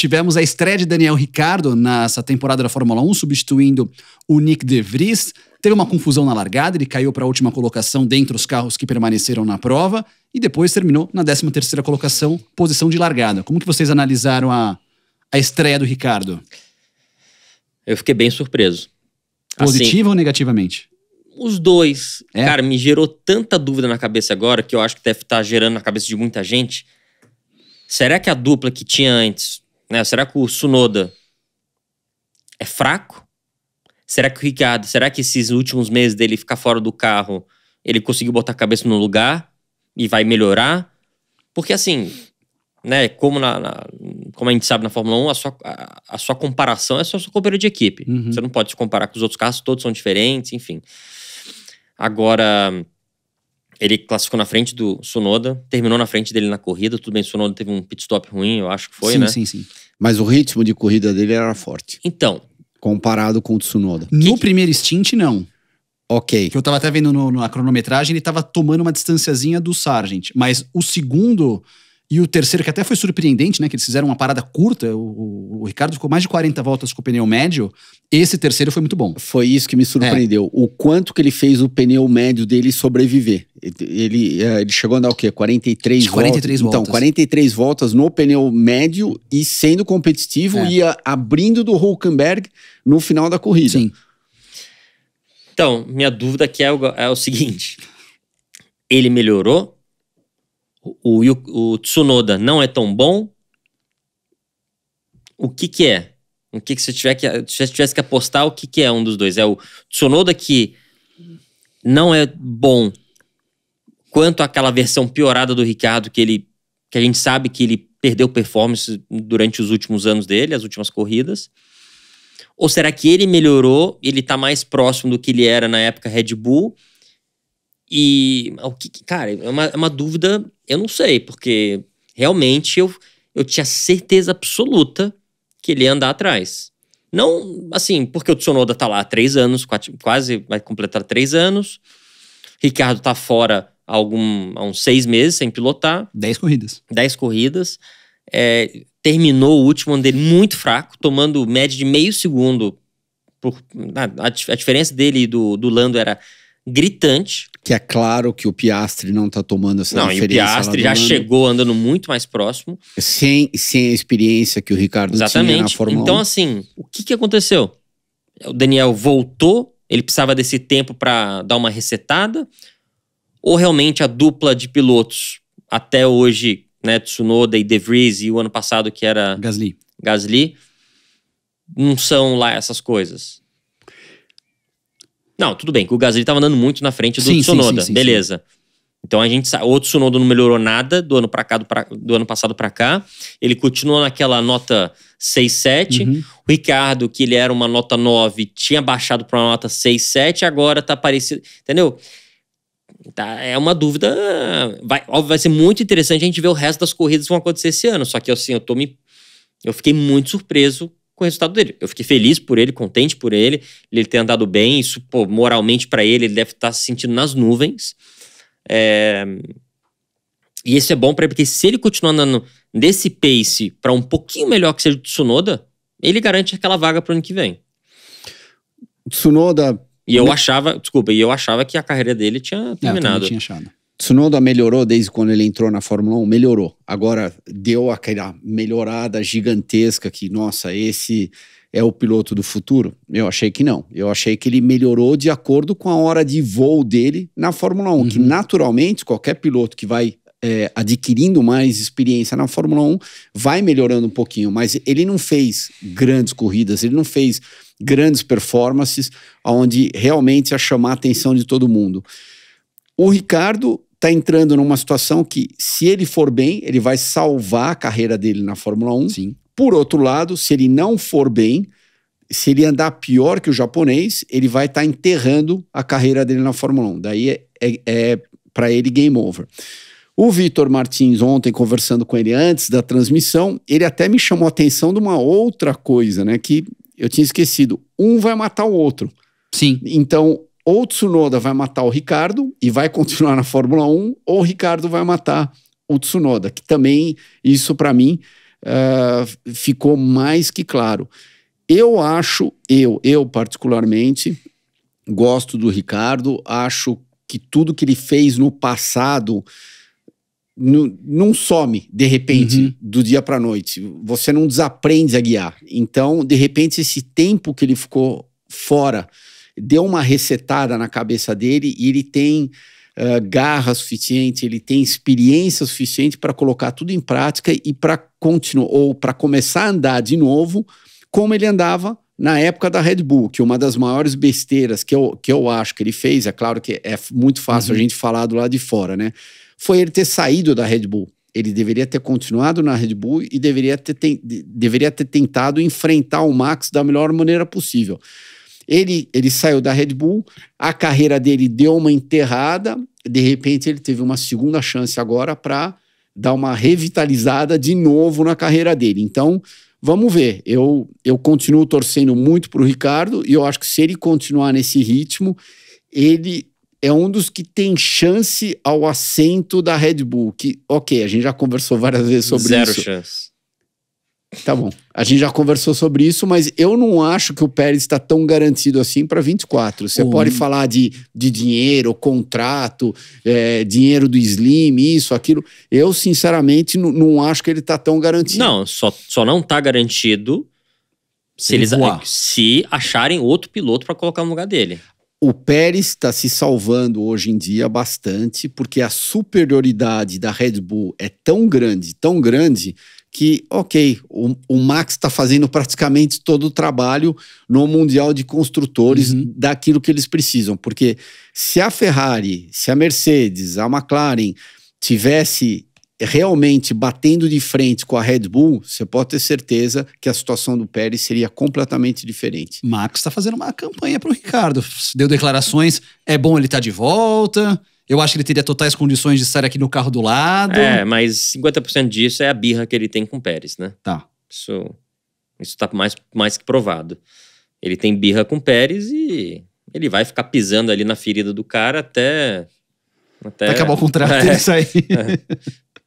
Tivemos a estreia de Daniel Ricardo nessa temporada da Fórmula 1, substituindo o Nick De Vries. Teve uma confusão na largada, ele caiu para a última colocação dentre os carros que permaneceram na prova e depois terminou na 13ª colocação, posição de largada. Como que vocês analisaram a, a estreia do Ricardo? Eu fiquei bem surpreso. Positiva assim, ou negativamente? Os dois. É? Cara, me gerou tanta dúvida na cabeça agora que eu acho que deve estar tá gerando na cabeça de muita gente. Será que a dupla que tinha antes né? Será que o Sunoda é fraco? Será que o Ricardo, será que esses últimos meses dele ficar fora do carro, ele conseguiu botar a cabeça no lugar e vai melhorar? Porque assim, né, como, na, na, como a gente sabe na Fórmula 1, a sua, a, a sua comparação é só sua companheira de equipe. Uhum. Você não pode se comparar com os outros carros, todos são diferentes, enfim. Agora, ele classificou na frente do Sunoda, terminou na frente dele na corrida. Tudo bem, o Sunoda teve um pit stop ruim, eu acho que foi, sim, né? Sim, sim, sim. Mas o ritmo de corrida dele era forte. Então. Comparado com o Tsunoda. No que... primeiro stint, não. Ok. Que eu tava até vendo no, na cronometragem, ele tava tomando uma distanciazinha do Sargent. Mas o segundo e o terceiro, que até foi surpreendente, né? Que eles fizeram uma parada curta. O, o, Ricardo ficou mais de 40 voltas com o pneu médio. Esse terceiro foi muito bom. Foi isso que me surpreendeu. É. O quanto que ele fez o pneu médio dele sobreviver. Ele, ele é, chegou a andar o quê? 43, 43 voltas. voltas. Então, 43 voltas no pneu médio e sendo competitivo é. e ah, abrindo do Hulkenberg no final da corrida. Sim. Então, minha dúvida aqui é o, é o seguinte. Ele melhorou o, o, o Tsunoda não é tão bom, o que que é? O que que se tiver que se tivesse que apostar, o que que é um dos dois? É o Tsunoda que não é bom quanto aquela versão piorada do Ricardo que ele que a gente sabe que ele perdeu performance durante os últimos anos dele, as últimas corridas. Ou será que ele melhorou, ele tá mais próximo do que ele era na época Red Bull e, o que, cara, é uma, é uma dúvida, eu não sei, porque realmente eu, eu tinha certeza absoluta que ele ia andar atrás. Não, assim, porque o Tsunoda tá lá há três anos, quase vai completar três anos. Ricardo tá fora há, algum, há uns seis meses sem pilotar. Dez corridas. Dez corridas. É, terminou o último ano dele muito fraco, tomando média de meio segundo. Por, a, a, diferença dele e do, do Lando era gritante que é claro que o Piastre não está tomando essa não, Não, o Piastre já chegou andando muito mais próximo. Sem, sem a experiência que o Ricardo Exatamente. tinha na Fórmula Então, 1. assim, o que, que aconteceu? O Daniel voltou, ele precisava desse tempo para dar uma resetada, ou realmente a dupla de pilotos até hoje, né, Tsunoda e De Vries, e o ano passado que era... Gasly. Gasly, não são lá essas coisas. Não, tudo bem, que o Gasly estava andando muito na frente do sim, Tsunoda. Sim, sim, beleza. Então a gente sabe, o Tsunoda não melhorou nada do ano para cá, do, pra, do, ano passado para cá. Ele continuou naquela nota 6,7. Uhum. O Ricardo, que ele era uma nota 9, tinha baixado para uma nota 6,7, agora tá parecido, entendeu? Tá, é uma dúvida, vai, óbvio, vai ser muito interessante a gente ver o resto das corridas que vão acontecer esse ano, só que assim, eu tô me eu fiquei muito surpreso com o resultado dele. Eu fiquei feliz por ele, contente por ele, ele ter andado bem, isso, pô, moralmente para ele, ele deve estar tá se sentindo nas nuvens. É... E isso é bom para ele, porque se ele continuar andando desse pace para um pouquinho melhor que seja o Tsunoda, ele garante aquela vaga para o ano que vem. Tsunoda. E eu achava, desculpa, e eu achava que a carreira dele tinha é, terminado. eu tinha achado. Tsunoda melhorou desde quando ele entrou na Fórmula 1? Melhorou. Agora deu aquela melhorada gigantesca que, nossa, esse é o piloto do futuro? Eu achei que não. Eu achei que ele melhorou de acordo com a hora de voo dele na Fórmula 1, uhum. que naturalmente qualquer piloto que vai é, adquirindo mais experiência na Fórmula 1 vai melhorando um pouquinho, mas ele não fez grandes corridas, ele não fez grandes performances onde realmente ia chamar a atenção de todo mundo. O Ricardo está entrando numa situação que, se ele for bem, ele vai salvar a carreira dele na Fórmula 1. Sim. Por outro lado, se ele não for bem, se ele andar pior que o japonês, ele vai estar tá enterrando a carreira dele na Fórmula 1. Daí é, é, é para ele game over. O Vitor Martins, ontem, conversando com ele antes da transmissão, ele até me chamou a atenção de uma outra coisa, né? Que eu tinha esquecido. Um vai matar o outro. Sim. Então, ou Tsunoda vai matar o Ricardo e vai continuar na Fórmula 1, ou o Ricardo vai matar o Tsunoda, que também isso para mim uh, ficou mais que claro. Eu acho, eu, eu particularmente, gosto do Ricardo, acho que tudo que ele fez no passado não some de repente uhum. do dia para noite. Você não desaprende a guiar. Então, de repente, esse tempo que ele ficou fora deu uma recetada na cabeça dele e ele tem uh, garra suficiente, ele tem experiência suficiente para colocar tudo em prática e para continuar ou para começar a andar de novo como ele andava na época da Red Bull, que uma das maiores besteiras que eu, que eu acho que ele fez, é claro que é muito fácil uhum. a gente falar do lado de fora, né? Foi ele ter saído da Red Bull. Ele deveria ter continuado na Red Bull e deveria ter, deveria ter tentado enfrentar o Max da melhor maneira possível. Ele, ele saiu da Red Bull, a carreira dele deu uma enterrada, de repente ele teve uma segunda chance agora para dar uma revitalizada de novo na carreira dele. Então, vamos ver. Eu, eu continuo torcendo muito para o Ricardo e eu acho que se ele continuar nesse ritmo, ele é um dos que tem chance ao assento da Red Bull. Que, ok, a gente já conversou várias vezes sobre Zero isso. Zero chance. Tá bom. A gente já conversou sobre isso, mas eu não acho que o Pérez está tão garantido assim para 24. Você uhum. pode falar de, de dinheiro, contrato, é, dinheiro do Slim, isso, aquilo. Eu, sinceramente, não, acho que ele está tão garantido. Não, só, só não está garantido se, ele eles, voar. se acharem outro piloto para colocar no lugar dele o Pérez está se salvando hoje em dia bastante, porque a superioridade da Red Bull é tão grande, tão grande, que, ok, o, o Max está fazendo praticamente todo o trabalho no Mundial de Construtores uhum. daquilo que eles precisam. Porque se a Ferrari, se a Mercedes, a McLaren tivesse realmente batendo de frente com a Red Bull, você pode ter certeza que a situação do Pérez seria completamente diferente. Max está fazendo uma campanha para o Ricardo. Deu declarações, é bom ele estar tá de volta. Eu acho que ele teria totais condições de estar aqui no carro do lado. É, mas 50% disso é a birra que ele tem com o Pérez, né? Tá. Isso, isso tá mais, mais que provado. Ele tem birra com o Pérez e ele vai ficar pisando ali na ferida do cara até. Até, acabar o contrato, é, isso aí. É.